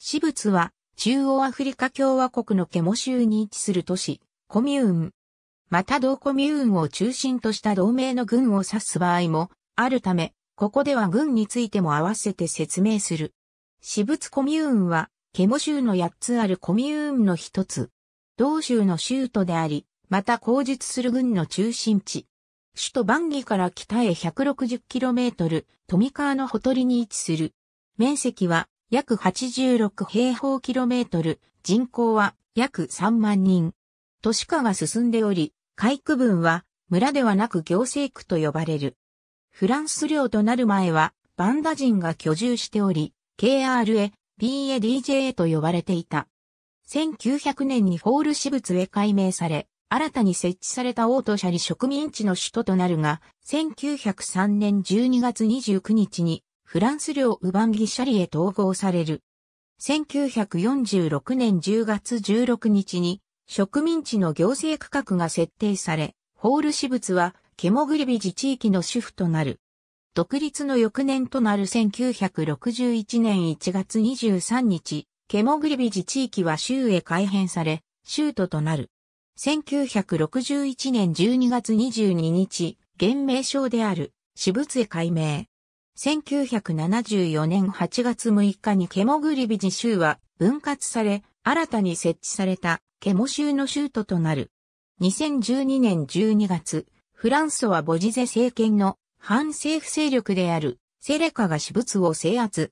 私物は中央アフリカ共和国のケモ州に位置する都市、コミューン。また同コミューンを中心とした同盟の軍を指す場合もあるため、ここでは軍についても合わせて説明する。私物コミューンは、ケモ州の8つあるコミューンの一つ。同州の州都であり、また口述する軍の中心地。首都バンギから北へ 160km、富川のほとりに位置する。面積は約86平方キロメートル、人口は約3万人。都市化が進んでおり、海区分は村ではなく行政区と呼ばれる。フランス領となる前はバンダ人が居住しており、KRA、PADJA と呼ばれていた。1900年にホール支物へ改名され、新たに設置されたオートシャリ植民地の首都となるが、1903年12月29日にフランス領ウバンギシャリへ統合される。1946年10月16日に植民地の行政区画が設定され、ホール私物はケモグリビジ地域の主婦となる。独立の翌年となる1961年1月23日、ケモグリビジ地域は州へ改編され、州都となる。1961年12月22日、現名称である、私物へ改名。1974年8月6日にケモグリビジ州は分割され、新たに設置されたケモ州の州都となる。2012年12月、フランソはボジゼ政権の反政府勢力であるセレカが私物を制圧。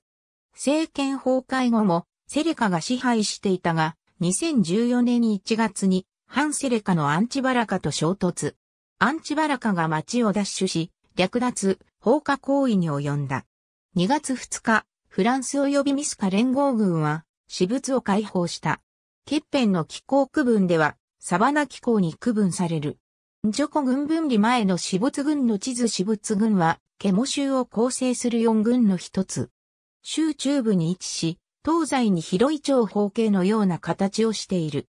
政権崩壊後もセレカが支配していたが、2014年1月に反セレカのアンチバラカと衝突。アンチバラカが町を奪取し、略奪、放火行為に及んだ。2月2日、フランス及びミスカ連合軍は、私物を解放した。ケッペンの気候区分では、サバナ気候に区分される。ジョコ軍分離前の私物軍の地図私物軍は、ケモ州を構成する4軍の一つ。州中部に位置し、東西に広い長方形のような形をしている。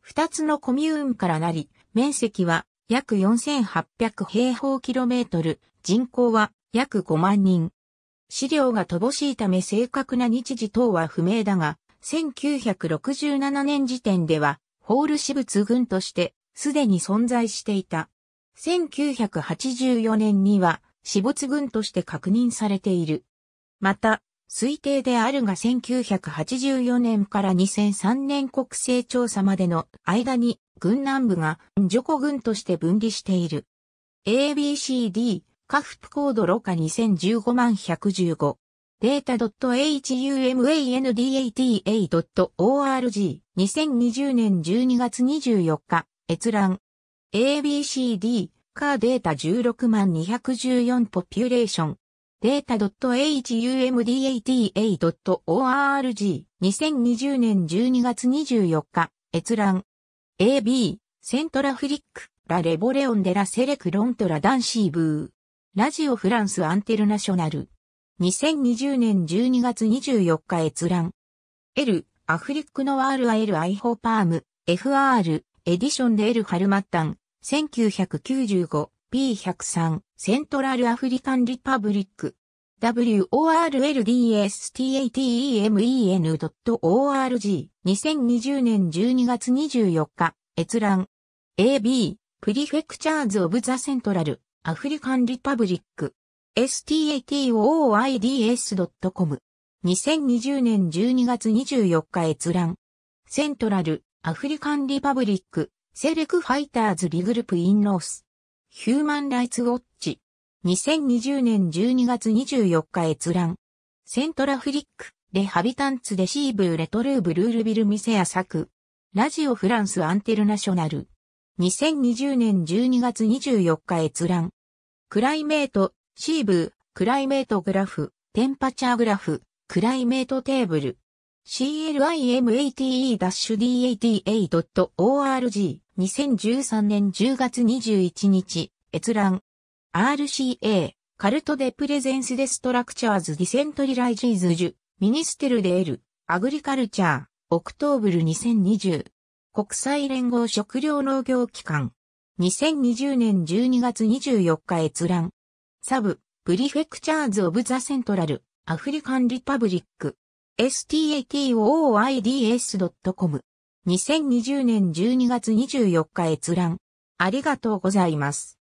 二つのコミューンからなり、面積は約4800平方キロメートル、人口は約5万人。資料が乏しいため正確な日時等は不明だが、1967年時点では、ホール私物群として、すでに存在していた。1984年には、私物群として確認されている。また、推定であるが1984年から2003年国勢調査までの間に軍南部がジョコ軍として分離している。ABCD カフプコードロカ2015万115データ .humandata.org 2020年12月24日閲覧 ABCD カーデータ16万214ポピュレーション data.humdata.org 2020年12月24日閲覧 AB セントラフリックラレボレオンデラセレクロントラダンシーブーラジオフランスアンテルナショナル2020年12月24日閲覧 L アフリックのワー l アイホパーム FR エディションで L ハルマッタン1995 P103 セントラルアフリカンリパブリック worldstatemen.org 2020年12月24日閲覧 AB プリフェクチャーズ・オブ・ザ・セントラルアフリカン・リパブリック statoids.com 2020年12月24日閲覧セントラルアフリカン・リパブリックセレクファイターズ・リグループ・イン・ノースヒューマンライツウォッチ。2020年12月24日閲覧。セントラフリック、レハビタンツデシーブレトルーブルールビルミセサ作。ラジオフランスアンテルナショナル。2020年12月24日閲覧。クライメート、シーブクライメートグラフ、テンパチャーグラフ、クライメートテーブル。CLIMATE-DATA.org 2013年10月21日、閲覧。RCA、カルトデプレゼンスデストラクチャーズディセントリライジーズジュ、ミニステルデール、アグリカルチャー、オクトーブル2020。国際連合食糧農業機関。2020年12月24日閲覧。サブ、プリフェクチャーズ・オブ・ザ・セントラル、アフリカン・リパブリック。statoids.com 2020年12月24日閲覧。ありがとうございます。